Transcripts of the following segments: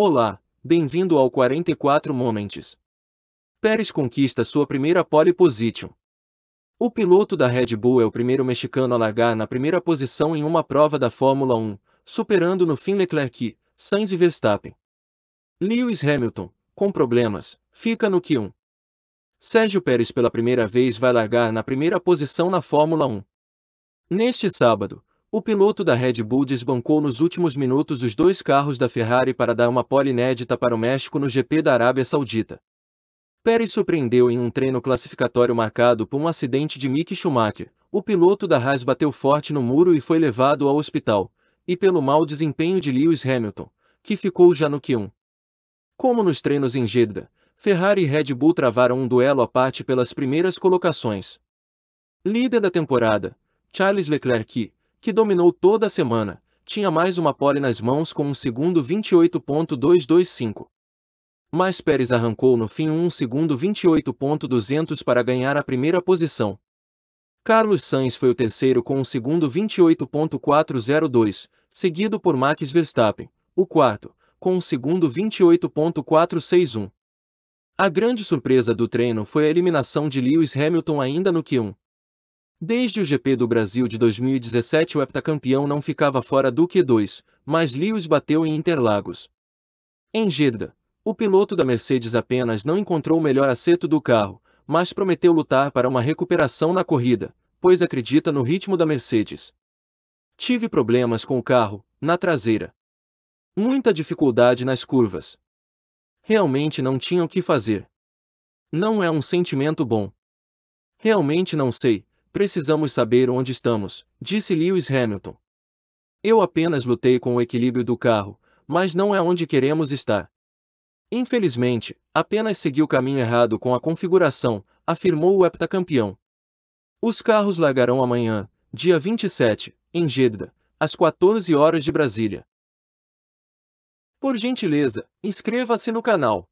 Olá, bem-vindo ao 44 Moments. Pérez conquista sua primeira pole position. O piloto da Red Bull é o primeiro mexicano a largar na primeira posição em uma prova da Fórmula 1, superando no fim Leclerc, Sainz e Verstappen. Lewis Hamilton, com problemas, fica no Q1. Sérgio Pérez pela primeira vez vai largar na primeira posição na Fórmula 1. Neste sábado, o piloto da Red Bull desbancou nos últimos minutos os dois carros da Ferrari para dar uma pole inédita para o México no GP da Arábia Saudita. Pérez surpreendeu em um treino classificatório marcado por um acidente de Mick Schumacher. O piloto da Haas bateu forte no muro e foi levado ao hospital, e pelo mau desempenho de Lewis Hamilton, que ficou já no Q1. Como nos treinos em Jeddah, Ferrari e Red Bull travaram um duelo à parte pelas primeiras colocações. Líder da temporada, Charles Leclerc, que dominou toda a semana, tinha mais uma pole nas mãos com um segundo 28.225. Mas Pérez arrancou no fim um segundo 28.200 para ganhar a primeira posição. Carlos Sainz foi o terceiro com um segundo 28.402, seguido por Max Verstappen, o quarto, com um segundo 28.461. A grande surpresa do treino foi a eliminação de Lewis Hamilton ainda no Q1. Desde o GP do Brasil de 2017 o heptacampeão não ficava fora do Q2, mas Lewis bateu em Interlagos. Em Jeddah, o piloto da Mercedes apenas não encontrou o melhor acerto do carro, mas prometeu lutar para uma recuperação na corrida, pois acredita no ritmo da Mercedes. Tive problemas com o carro, na traseira. Muita dificuldade nas curvas. Realmente não tinha o que fazer. Não é um sentimento bom. Realmente não sei, Precisamos saber onde estamos, disse Lewis Hamilton. Eu apenas lutei com o equilíbrio do carro, mas não é onde queremos estar. Infelizmente, apenas segui o caminho errado com a configuração, afirmou o heptacampeão. Os carros largarão amanhã, dia 27, em Jeddah, às 14 horas de Brasília. Por gentileza, inscreva-se no canal.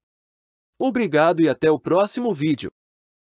Obrigado e até o próximo vídeo.